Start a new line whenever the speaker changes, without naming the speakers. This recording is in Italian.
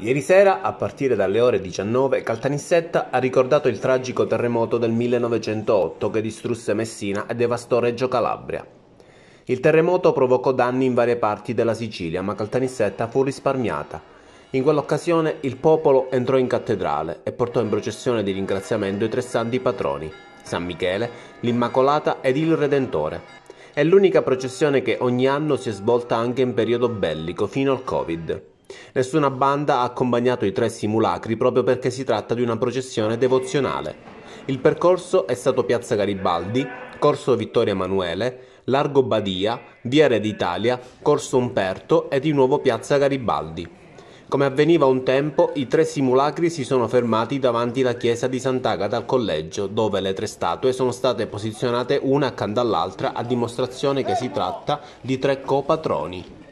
Ieri sera, a partire dalle ore 19, Caltanissetta ha ricordato il tragico terremoto del 1908 che distrusse Messina e devastò Reggio Calabria. Il terremoto provocò danni in varie parti della Sicilia, ma Caltanissetta fu risparmiata. In quell'occasione il popolo entrò in cattedrale e portò in processione di ringraziamento i tre santi patroni, San Michele, l'Immacolata ed il Redentore. È l'unica processione che ogni anno si è svolta anche in periodo bellico fino al Covid. Nessuna banda ha accompagnato i tre simulacri proprio perché si tratta di una processione devozionale. Il percorso è stato Piazza Garibaldi, Corso Vittorio Emanuele, Largo Badia, Via Re d'Italia, Corso Umperto e di nuovo Piazza Garibaldi. Come avveniva un tempo, i tre simulacri si sono fermati davanti la chiesa di Sant'Agata al collegio, dove le tre statue sono state posizionate una accanto all'altra a dimostrazione che si tratta di tre copatroni.